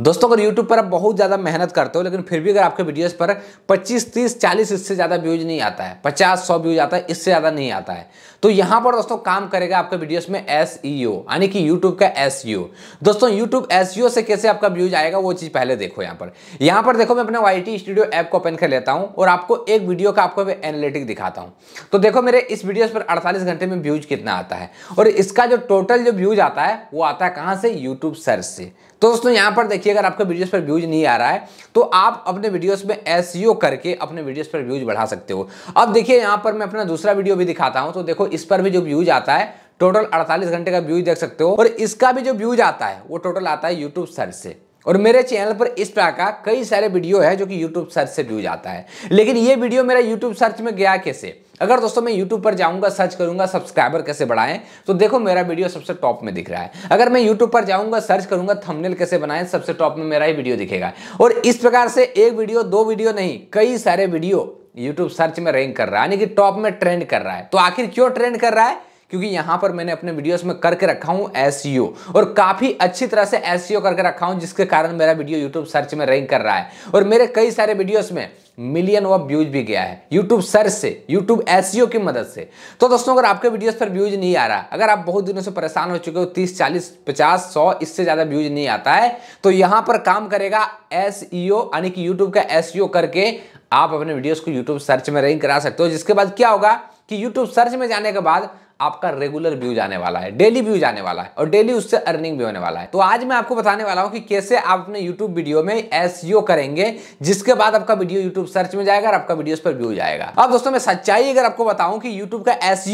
दोस्तों अगर YouTube पर आप बहुत ज़्यादा मेहनत करते हो लेकिन फिर भी अगर आपके वीडियोस पर 25, 30, 40 इससे ज़्यादा व्यूज नहीं आता है 50, 100 व्यूज आता है इससे ज़्यादा नहीं आता है तो यहाँ पर दोस्तों काम करेगा आपके वीडियोस में एस e यानी कि YouTube का एस e दोस्तों YouTube एस e से कैसे आपका व्यूज आएगा वो चीज़ पहले देखो यहाँ पर यहाँ पर देखो मैं अपने वाई स्टूडियो ऐप को ओपन कर लेता हूँ और आपको एक वीडियो का आपको एनालिटिक दिखाता हूँ तो देखो मेरे इस वीडियोज पर अड़तालीस घंटे में व्यूज कितना आता है और इसका जो टोटल जो व्यूज आता है वो आता है कहाँ से यूट्यूब सर्च से तो दोस्तों यहाँ पर देखिए अगर आपके वीडियोस पर व्यूज नहीं आ रहा है तो आप अपने वीडियोस में एस e करके अपने वीडियोस पर व्यूज बढ़ा सकते हो अब देखिए यहाँ पर मैं अपना दूसरा वीडियो भी दिखाता हूँ तो देखो इस पर भी जो व्यूज आता है टोटल 48 घंटे का व्यूज देख सकते हो और इसका भी जो व्यूज आता है वो टोटल आता है यूट्यूब सर्च से और मेरे चैनल पर इस तरह का कई सारे वीडियो है जो कि यूट्यूब सर्च से व्यूज जाता है लेकिन ये वीडियो मेरा यूट्यूब सर्च में गया कैसे अगर दोस्तों मैं यूट्यूब पर जाऊंगा सर्च करूंगा सब्सक्राइबर कैसे बढ़ाएं तो देखो मेरा वीडियो सबसे टॉप में दिख रहा है अगर मैं यूट्यूब पर जाऊंगा सर्च करूंगा थंबनेल कैसे बनाएं सबसे टॉप में मेरा ही वीडियो दिखेगा और इस प्रकार से एक वीडियो दो वीडियो नहीं कई सारे वीडियो यूट्यूब सर्च में रैंक कर रहा है यानी कि टॉप में ट्रेंड कर रहा है तो आखिर क्यों ट्रेंड कर रहा है क्योंकि यहां पर मैंने अपने वीडियोस में करके रखा हूं एस e और काफ़ी अच्छी तरह से एस e करके रखा हूं जिसके कारण मेरा वीडियो यूट्यूब सर्च में रैंक कर रहा है और मेरे कई सारे वीडियोस में मिलियन ऑफ व्यूज भी गया है यूट्यूब सर्च से यूट्यूब एस e की मदद से तो दोस्तों अगर आपके वीडियोस पर व्यूज नहीं आ रहा अगर आप बहुत दिनों से परेशान हो चुके हो तीस चालीस पचास सौ इससे ज़्यादा व्यूज नहीं आता है तो यहां पर काम करेगा एस यानी कि यूट्यूब का एस करके आप अपने वीडियोस को यूट्यूब सर्च में रैंक करा सकते हो जिसके बाद क्या होगा कि यूट्यूब सर्च में जाने के बाद आपका रेगुलर व्यूज आने वाला है डेली व्यूज आने वाला है और डेली उससे अर्निंग भी होने वाला है तो आज मैं आपको बताने वाला हूँ कि कैसे आप अपने यूट्यूब वीडियो में एस e करेंगे जिसके बाद आपका वीडियो यूट्यूब सर्च में जाएगा और आपका वीडियो पर व्यूज आएगा अब दोस्तों मैं सच्चाई अगर आपको बताऊं कि यूट्यूब का एस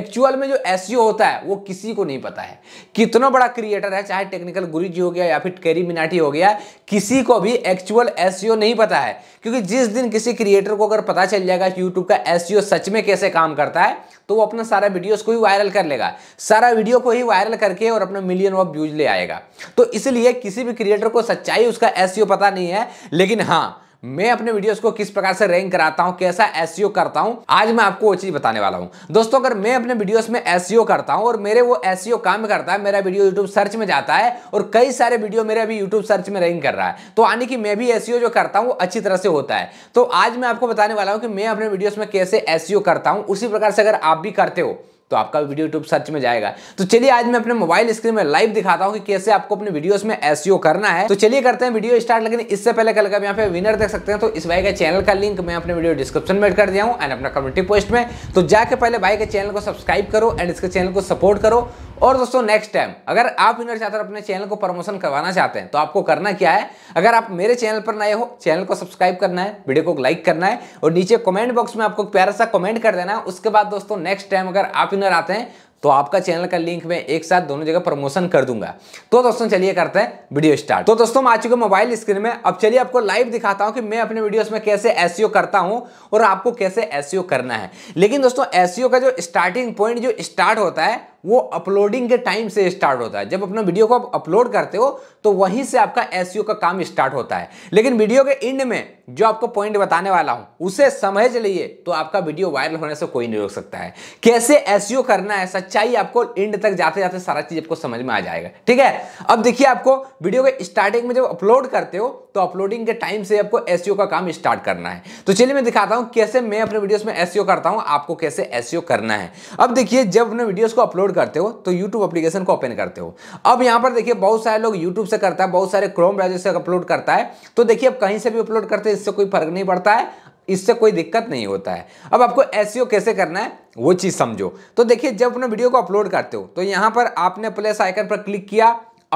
एक्चुअल e में जो एस e होता है वो किसी को नहीं पता है कितना बड़ा क्रिएटर है चाहे टेक्निकल गुरु हो गया या फिर कैरी मिनाटी हो गया किसी को भी एक्चुअल एस नहीं पता है क्योंकि जिस दिन किसी क्रिएटर को अगर पता चल जाएगा कि यूट्यूब का एस सच में कैसे काम करता है तो वो अपना सारा वीडियो को ही वायरल कर लेगा सारा वीडियो को ही वायरल करके और अपने मिलियन ऑफ व्यूज ले आएगा तो इसलिए किसी भी क्रिएटर को सच्चाई उसका एस e पता नहीं है लेकिन हाँ मैं अपने वीडियोस को किस प्रकार से रैंक कराता हूं कैसा एस e करता हूं आज मैं आपको वो चीज बताने वाला हूं दोस्तों अगर मैं अपने वीडियोस में एस e करता हूं और मेरे वो एस काम करता है मेरा वीडियो यूट्यूब सर्च में जाता है और कई सारे वीडियो मेरे अभी यूट्यूब सर्च में रैंक कर रहा है तो यानी कि मैं भी एस जो करता हूँ वो अच्छी तरह से होता है तो आज मैं आपको बताने वाला हूँ कि मैं अपने वीडियोज में कैसे एस करता हूँ उसी प्रकार से अगर आप भी करते हो तो आपका वीडियो यूट्यूब सर्च में जाएगा तो चलिए आज मैं अपने मोबाइल स्क्रीन में लाइव दिखाता हूँ कि कैसे आपको अपने वीडियोस में एस e करना है तो चलिए करते हैं वीडियो स्टार्ट लेकिन इससे पहले कल का यहाँ पे विनर देख सकते हैं तो इस भाई के चैनल का लिंक मैं अपने वीडियो डिस्क्रिप्शन में कर दिया हूँ एंड अपना कम्युनिटी पोस्ट में तो जाके पहले भाई के चैनल को सब्सक्राइब करो एंड इसके चैनल को सपोर्ट करो और दोस्तों नेक्स्ट टाइम अगर आप इनर चाहते अपने चैनल को प्रमोशन करवाना चाहते हैं तो आपको करना क्या है अगर आप मेरे चैनल पर नए हो चैनल को सब्सक्राइब करना है वीडियो को लाइक करना है और नीचे कमेंट बॉक्स में आपको प्यारा सा कमेंट कर देना है उसके बाद दोस्तों नेक्स्ट टाइम अगर आप इनर आते हैं तो आपका चैनल का लिंक मैं एक साथ दोनों जगह प्रमोशन कर दूंगा तो दोस्तों चलिए करते हैं वीडियो स्टार्ट तो दोस्तों आ चुके मोबाइल स्क्रीन में अब चलिए आपको लाइव दिखाता हूं कि मैं अपने वीडियोस में कैसे एस e करता हूं और आपको कैसे एस e करना है लेकिन दोस्तों एस e का जो स्टार्टिंग पॉइंट जो स्टार्ट होता है वो अपलोडिंग के टाइम से स्टार्ट होता है जब अपना वीडियो को आप अपलोड करते हो तो वहीं से आपका एस e का काम स्टार्ट होता है लेकिन वीडियो के एंड में जो आपको पॉइंट बताने वाला हूं उसे समझ लीजिए तो आपका वीडियो वायरल होने से कोई नहीं रोक सकता है कैसे एस e करना है सच्चाई आपको एंड तक जाते जाते सारा चीज आपको समझ में आ जाएगा ठीक है अब देखिए आपको वीडियो के स्टार्टिंग में जब अपलोड करते हो तो अपलोडिंग के टाइम से आपको एस e का काम स्टार्ट करना है तो चलिए मैं दिखाता हूं कैसे मैं अपने वीडियो में एस करता हूं आपको कैसे एस करना है अब देखिए जब अपने वीडियो को अपलोड करते हो तो यूट्यूब अप्लीकेशन को ओपन करते हो अब यहाँ पर देखिए बहुत सारे लोग यूट्यूब से करता है बहुत सारे क्रोम ब्राउजर से अपलोड करता है तो देखिए अब कहीं से भी अपलोड करते हैं इससे कोई फर्क नहीं पड़ता है इससे कोई दिक्कत नहीं होता है अब आपको एस e कैसे करना है वो चीज़ समझो तो देखिए जब अपने वीडियो को अपलोड करते हो तो यहां पर आपने प्लेस आइकन पर क्लिक किया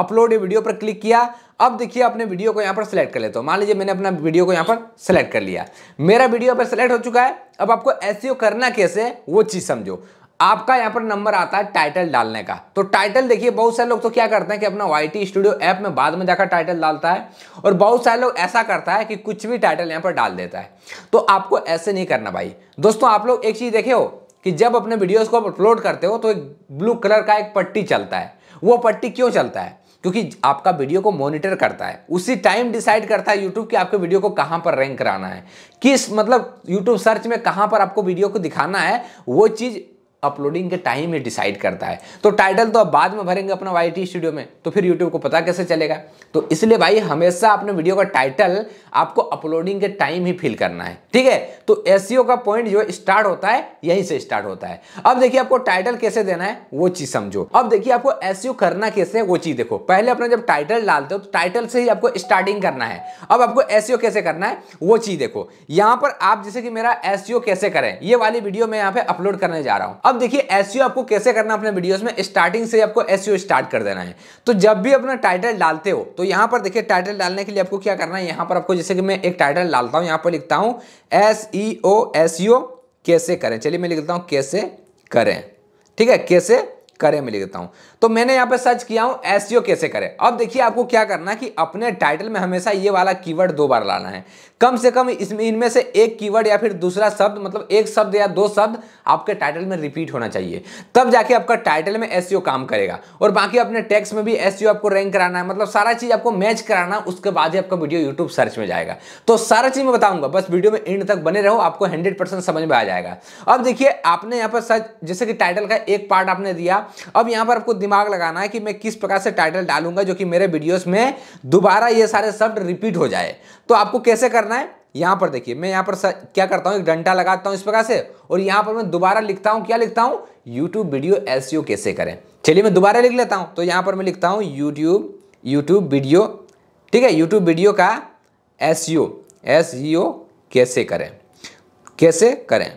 अपलोड वीडियो पर क्लिक किया अब देखिए अपने वीडियो को यहां पर सिलेक्ट कर लेते हो मान लीजिए मैंने अपना वीडियो को यहां पर सिलेक्ट कर लिया मेरा वीडियो पर सिलेक्ट हो चुका है अब आपको एस e करना कैसे वो चीज़ समझो आपका यहाँ पर नंबर आता है टाइटल डालने का तो टाइटल देखिए बहुत सारे लोग तो क्या करते हैं कि अपना वाई स्टूडियो ऐप में बाद में जाकर टाइटल डालता है और बहुत सारे लोग ऐसा करता है कि कुछ भी टाइटल यहाँ पर डाल देता है तो आपको ऐसे नहीं करना भाई दोस्तों आप लोग एक चीज़ देखे हो कि जब अपने वीडियोज को अपलोड करते हो तो एक ब्लू कलर का एक पट्टी चलता है वो पट्टी क्यों चलता है क्योंकि आपका वीडियो को मॉनिटर करता है उसी टाइम डिसाइड करता है यूट्यूब कि आपके वीडियो को कहां पर रैंक कराना है किस मतलब यूट्यूब सर्च में कहां पर आपको वीडियो को दिखाना है वो चीज़ अपलोडिंग के टाइम ही डिसाइड करता है तो टाइटल तो आप बाद में भरेंगे अपना वाई टी स्टूडियो में तो फिर यूट्यूब को पता कैसे चलेगा तो इसलिए भाई हमेशा अपने वीडियो का टाइटल आपको अपलोडिंग के टाइम ही फिल करना है ठीक है तो एस e का पॉइंट जो स्टार्ट होता है यहीं से स्टार्ट होता है अब देखिए आपको टाइटल कैसे देना है वो चीज समझो अब देखिए आपको एस e करना कैसे है वो चीज देखो पहले अपना जब टाइटल डालते हो तो टाइटल से ही आपको स्टार्टिंग करना है अब आपको एस e कैसे करना है वो चीज देखो यहां पर आप जैसे कि मेरा एस कैसे करें ये वाली वीडियो मैं यहाँ पे अपलोड करने जा रहा हूं अब देखिए एस आपको कैसे करना अपने वीडियोस में स्टार्टिंग से आपको एस स्टार्ट कर देना है तो जब भी अपना टाइटल डालते हो तो यहां पर देखिए टाइटल डालने के लिए आपको क्या करना है यहां पर आपको जैसे कि मैं एक टाइटल डालता हूं यहां पर लिखता हूं S E O S U कैसे करें चलिए मैं लिखता हूं कैसे करें ठीक है कैसे करें मैं लिखता हूं तो मैंने यहां पे सर्च किया हूं एस e कैसे करें अब देखिए आपको क्या करना कि अपने टाइटल में हमेशा ये वाला कीवर्ड दो बार लाना है कम से कम इसमें इनमें से एक कीवर्ड या फिर दूसरा शब्द मतलब एक शब्द या दो शब्द आपके टाइटल में रिपीट होना चाहिए तब जाके आपका टाइटल में एस e काम करेगा और बाकी अपने टेक्स में भी एस e आपको रैंक कराना है मतलब सारा चीज़ आपको मैच कराना उसके बाद ही आपका वीडियो यूट्यूब सर्च में जाएगा तो सारा चीज़ मैं बताऊंगा बस वीडियो में एंड तक बने रहो आपको हंड्रेड समझ में आ जाएगा अब देखिए आपने यहाँ पर सर्च जैसे कि टाइटल का एक पार्ट आपने दिया अब यहाँ पर आपको दिमाग लगाना है कि मैं किस प्रकार से टाइटल डालूंगा जो कि मेरे वीडियोस में दोबारा ये सारे शब्द रिपीट हो जाए तो आपको कैसे करना है यहाँ पर देखिए मैं यहाँ पर सर, क्या करता हूँ एक डंटा लगाता हूँ इस प्रकार से और यहाँ पर मैं दोबारा लिखता हूँ क्या लिखता हूँ यूट्यूब वीडियो एस कैसे करें चलिए मैं दोबारा लिख लेता हूँ तो यहाँ पर मैं लिखता हूँ यूट्यूब यूट्यूब वीडियो ठीक है यूट्यूब वीडियो का एस यू e e कैसे करें कैसे करें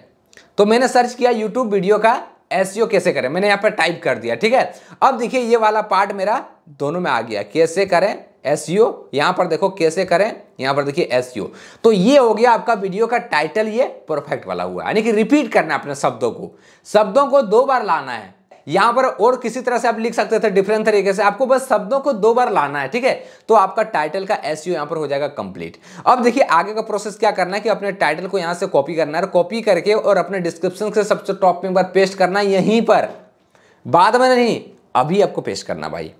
तो मैंने सर्च किया YouTube वीडियो का एस e कैसे करें मैंने यहाँ पर टाइप कर दिया ठीक है अब देखिए ये वाला पार्ट मेरा दोनों में आ गया कैसे करें एस यू e यहाँ पर देखो कैसे करें यहाँ पर देखिए एस यू e तो ये हो गया आपका वीडियो का टाइटल ये परफेक्ट वाला हुआ यानी कि रिपीट करना है अपने शब्दों को शब्दों को दो बार लाना है यहां पर और किसी तरह से आप लिख सकते थे डिफरेंट तरीके से आपको बस शब्दों को दो बार लाना है ठीक है तो आपका टाइटल का एस यहां पर हो जाएगा कंप्लीट अब देखिए आगे का प्रोसेस क्या करना है कि अपने टाइटल को यहां से कॉपी करना है कॉपी करके और अपने डिस्क्रिप्शन से सबसे टॉप में पेस्ट करना है यहीं पर बाद में नहीं अभी आपको पेस्ट करना भाई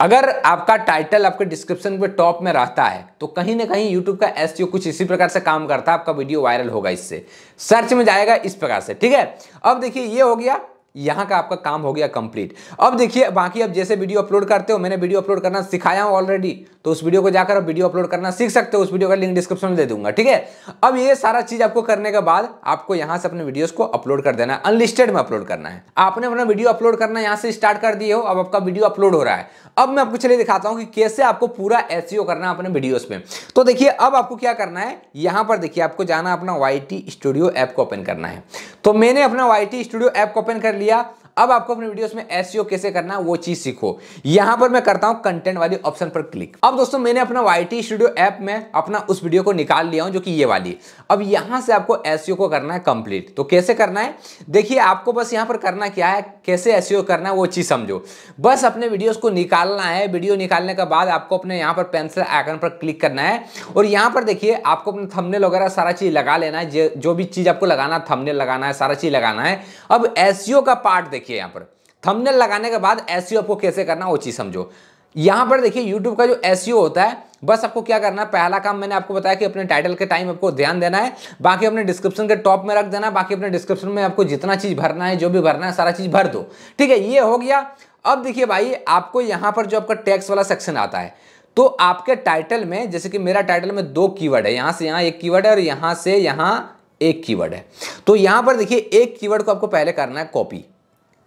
अगर आपका टाइटल आपके डिस्क्रिप्शन पे टॉप में रहता है तो कहीं ना कहीं यूट्यूब का एस कुछ इसी प्रकार से काम करता है आपका वीडियो वायरल होगा इससे सर्च में जाएगा इस प्रकार से ठीक है अब देखिए ये हो गया यहाँ का आपका काम हो गया कंप्लीट अब देखिए बाकी अब जैसे वीडियो अपलोड करते हो मैंने वीडियो अपलोड करना सिखाया हूँ ऑलरेडी तो उस वीडियो को जाकर आप वीडियो अपलोड करना सीख सकते हो उस वीडियो का लिंक डिस्क्रिप्शन में दे दूंगा ठीक है अब ये सारा चीज़ आपको करने के बाद आपको यहाँ से अपने वीडियोस को अपलोड कर देना है अनलिस्टेड में अपलोड करना है आपने अपना वीडियो अपलोड करना यहाँ से स्टार्ट कर दिए हो अब आपका वीडियो अपलोड हो रहा है अब मैं आपको चलिए दिखाता हूँ कि कैसे आपको पूरा एस e करना है अपने वीडियोज़ में तो देखिए अब आपको क्या करना है यहाँ पर देखिए आपको जाना अपना वाई स्टूडियो ऐप को ओपन करना है तो मैंने अपना वाई स्टूडियो ऐप को ओपन कर realidad अब आपको अपने वीडियोस में एस e कैसे करना वो चीज सीखो यहां पर मैं करता हूं कंटेंट वाली ऑप्शन पर क्लिक अब दोस्तों मैंने अपना वाई स्टूडियो ऐप में अपना उस वीडियो को निकाल लिया हूं जो कि ये वाली अब यहां से आपको एसईओ e को करना है कंप्लीट तो कैसे करना है देखिए आपको बस यहां पर करना क्या है कैसे एसईओ e करना है वो चीज समझो बस अपने वीडियो को निकालना है वीडियो निकालने के बाद आपको अपने यहां पर पेंसिल आइकन पर क्लिक करना है और यहां पर देखिए आपको अपने थमनेल वगैरह सारा चीज लगा लेना है जो भी चीज आपको लगाना थमनेल लगाना है सारा चीज लगाना है अब एसईओ का पार्ट देखिए देखिए यहाँ पर थंबनेल लगाने के बाद एस e आपको कैसे करना वो चीज़ समझो यहाँ पर देखिए यूट्यूब का जो एस e होता है बस आपको क्या करना है पहला काम मैंने आपको बताया कि अपने टाइटल के टाइम आपको ध्यान देना है बाकी अपने डिस्क्रिप्शन के टॉप में रख देना है बाकी अपने डिस्क्रिप्शन में आपको जितना चीज़ भरना है जो भी भरना है सारा चीज़ भर दो ठीक है ये हो गया अब देखिए भाई आपको यहाँ पर जो आपका टैक्स वाला सेक्शन आता है तो आपके टाइटल में जैसे कि मेरा टाइटल में दो कीवर्ड है यहाँ से यहाँ एक कीवर्ड है और यहाँ से यहाँ एक कीवर्ड है तो यहाँ पर देखिए एक कीवर्ड को आपको पहले करना है कॉपी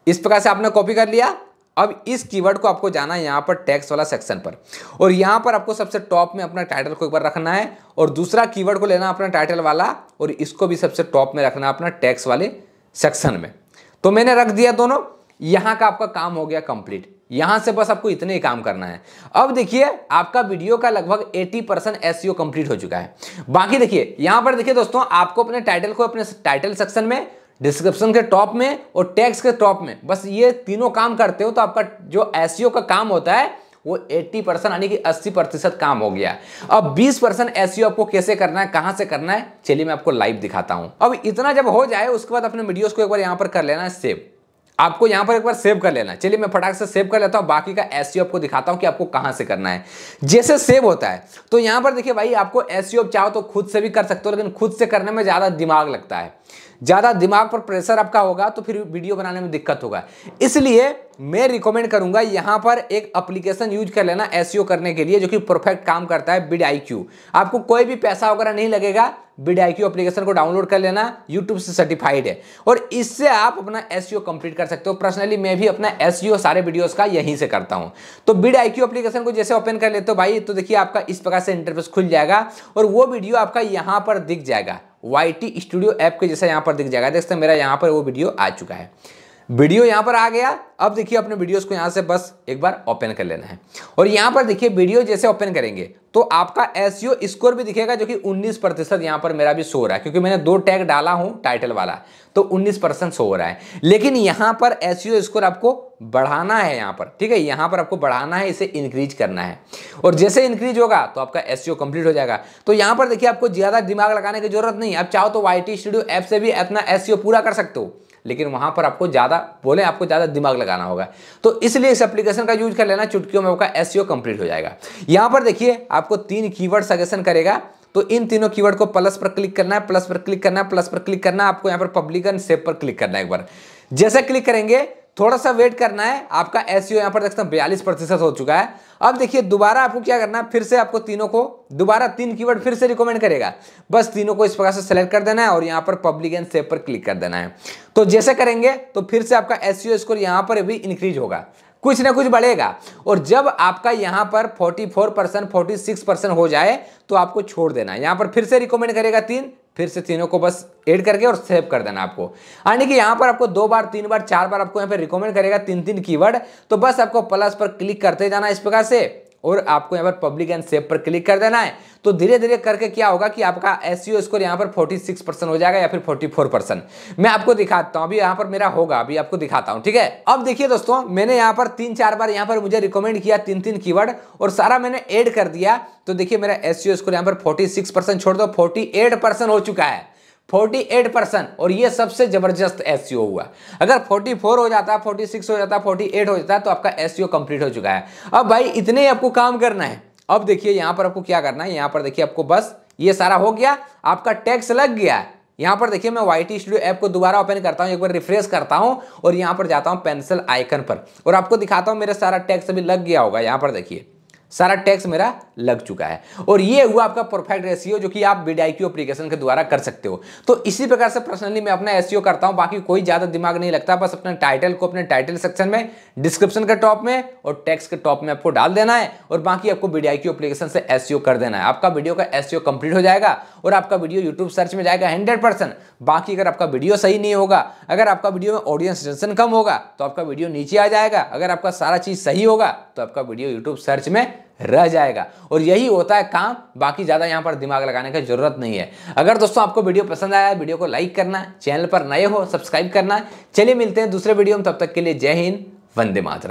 इस प्रकार से आपने कॉपी कर लिया अब इस कीवर्ड को आपको जाना है यहाँ पर टैक्स वाला सेक्शन पर और यहाँ पर आपको सबसे टॉप में अपना टाइटल को एक बार रखना है और दूसरा कीवर्ड को लेना अपना टाइटल वाला और इसको भी सबसे टॉप में रखना अपना टैक्स वाले सेक्शन में तो मैंने रख दिया दोनों यहाँ का आपका काम हो गया कंप्लीट यहां से बस आपको इतने ही काम करना है अब देखिए आपका वीडियो का लगभग 80 परसेंट एस कंप्लीट हो चुका है बाकी देखिए यहां पर देखिए दोस्तों आपको अपने टाइटल को अपने टाइटल सेक्शन में डिस्क्रिप्शन के टॉप में और टैक्स के टॉप में बस ये तीनों काम करते हो तो आपका जो एस e का काम होता है वो 80 परसेंट यानी कि 80 प्रतिशत काम हो गया अब 20 परसेंट एस आपको कैसे करना है कहां से करना है चलिए मैं आपको लाइव दिखाता हूं अब इतना जब हो जाए उसके बाद अपने वीडियोस को एक बार यहां पर कर लेना है सेव आपको यहां पर एक बार सेव कर लेना चलिए मैं फटाक से सेव कर लेता हूँ बाकी का एस e आपको दिखाता हूं कि आपको कहां से करना है जैसे सेव होता है तो यहां पर देखिए भाई आपको एस e चाहो तो खुद से भी कर सकते हो लेकिन खुद से करने में ज़्यादा दिमाग लगता है ज़्यादा दिमाग पर प्रेशर आपका होगा तो फिर वीडियो बनाने में दिक्कत होगा इसलिए मैं रिकमेंड करूंगा यहां पर एक एप्लीकेशन यूज कर लेना एस e करने के लिए जो कि परफेक्ट काम करता है बिड आई क्यू आपको कोई भी पैसा वगैरह नहीं लगेगा बिड आई क्यू एप्लीकेशन को डाउनलोड कर लेना यूट्यूब से सर्टिफाइड है और इससे आप अपना एस कंप्लीट e कर सकते हो पर्सनली मैं भी अपना एस e सारे वीडियोज का यहीं से करता हूँ तो बिड आई क्यू एप्लीकेशन को जैसे ओपन कर लेते हो भाई तो देखिए आपका इस प्रकार से इंटरफेस खुल जाएगा और वो वीडियो आपका यहाँ पर दिख जाएगा वाई टी स्टूडियो ऐप के जैसा यहाँ पर दिख जाएगा देखते हैं मेरा यहाँ पर वो वीडियो आ चुका है वीडियो यहां पर आ गया अब देखिए अपने वीडियोस को यहां से बस एक बार ओपन कर लेना है और यहां पर देखिए वीडियो जैसे ओपन करेंगे तो आपका एस स्कोर e भी दिखेगा जो कि 19 प्रतिशत यहां पर मेरा भी शो हो रहा है क्योंकि मैंने दो टैग डाला हूं टाइटल वाला तो 19 परसेंट शो हो रहा है लेकिन यहां पर एस स्कोर e आपको बढ़ाना है यहां पर ठीक है यहां पर आपको बढ़ाना है इसे इंक्रीज करना है और जैसे इंक्रीज होगा तो आपका एस कंप्लीट e हो जाएगा तो यहां पर देखिए आपको ज़्यादा दिमाग लगाने की जरूरत नहीं आप चाहो तो वाई स्टूडियो ऐप से भी अपना एस पूरा कर सकते हो लेकिन वहां पर आपको ज़्यादा बोले आपको ज़्यादा दिमाग लगाना होगा तो इसलिए इस एप्लीकेशन का यूज कर लेना चुटकियों में आपका एस कंप्लीट e हो जाएगा यहां पर देखिए आपको तीन कीवर्ड सजेशन करेगा तो इन तीनों कीवर्ड को प्लस पर क्लिक करना है प्लस पर क्लिक करना है प्लस पर क्लिक करना है आपको यहां पर पब्लिकन सेव पर क्लिक करना है एक बार जैसे क्लिक करेंगे थोड़ा सा वेट करना है आपका एस e यहां पर देखते हैं बयालीस प्रतिशत हो चुका है अब देखिए दोबारा आपको क्या करना है फिर से आपको तीनों को दोबारा तीन कीवर्ड फिर से रिकमेंड करेगा बस तीनों को इस प्रकार से सेलेक्ट कर देना है और यहां पर पब्लिक एंड सेफ पर क्लिक कर देना है तो जैसे करेंगे तो फिर से आपका एस स्कोर यहां पर भी इंक्रीज होगा कुछ ना कुछ बढ़ेगा और जब आपका यहां पर 44 परसेंट फोर्टी परसेंट हो जाए तो आपको छोड़ देना यहां पर फिर से रिकमेंड करेगा तीन फिर से तीनों को बस ऐड करके और सेव कर देना आपको यानी कि यहाँ पर आपको दो बार तीन बार चार बार आपको यहाँ पर रिकमेंड करेगा तीन तीन कीवर्ड तो बस आपको प्लस पर क्लिक करते जाना इस प्रकार से और आपको यहाँ पर पब्लिक एंड सेफ पर क्लिक कर देना है तो धीरे धीरे करके क्या होगा कि आपका एस स्कोर e यहाँ पर 46 परसेंट हो जाएगा या फिर 44 परसेंट मैं आपको दिखाता हूँ अभी यहाँ पर मेरा होगा अभी आपको दिखाता हूँ ठीक है अब देखिए दोस्तों मैंने यहाँ पर तीन चार बार यहाँ पर मुझे रिकमेंड किया तीन तीन की और सारा मैंने एड कर दिया तो देखिए मेरा एस स्कोर e यहाँ पर फोर्टी परसेंट छोड़ दो फोर्टी परसेंट हो चुका है 48 परसेंट और ये सबसे जबरदस्त एस e हुआ अगर 44 हो जाता 46 हो जाता 48 हो जाता तो आपका एस e कंप्लीट हो चुका है अब भाई इतने आपको काम करना है अब देखिए यहां पर आपको क्या करना है यहां पर देखिए आपको बस ये सारा हो गया आपका टैक्स लग गया है पर देखिए मैं वाई टी स्टूडियो ऐप को दोबारा ओपन करता हूँ एक बार रिफ्रेश करता हूँ और यहां पर जाता हूँ पेंसिल आइकन पर और आपको दिखाता हूँ मेरा सारा टैक्स अभी लग गया होगा यहां पर देखिए सारा टैक्स मेरा लग चुका है और ये हुआ आपका परफेक्ट एसईओ जो कि आप बीडीआईक्यू एप्लीकेशन के द्वारा कर सकते हो तो इसी प्रकार से पर्सनली मैं अपना एसईओ e करता हूं बाकी कोई ज़्यादा दिमाग नहीं लगता बस अपने टाइटल को अपने टाइटल सेक्शन में डिस्क्रिप्शन के टॉप में और टैक्स के टॉप में आपको डाल देना है और बाकी आपको बीडीआईक्यू एप्लीकेशन से एस e कर देना है आपका वीडियो का एस कंप्लीट e हो जाएगा और आपका वीडियो यूट्यूब सर्च में जाएगा हंड्रेड बाकी अगर आपका वीडियो सही नहीं होगा अगर आपका वीडियो में ऑडियंस टेंशन कम होगा तो आपका वीडियो नीचे आ जाएगा अगर आपका सारा चीज़ सही होगा तो आपका वीडियो यूट्यूब सर्च में रह जाएगा और यही होता है काम बाकी ज़्यादा यहां पर दिमाग लगाने की जरूरत नहीं है अगर दोस्तों आपको वीडियो पसंद आया वीडियो को लाइक करना चैनल पर नए हो सब्सक्राइब करना चलिए मिलते हैं दूसरे वीडियो में तब तक के लिए जय हिंद वंदे मातरा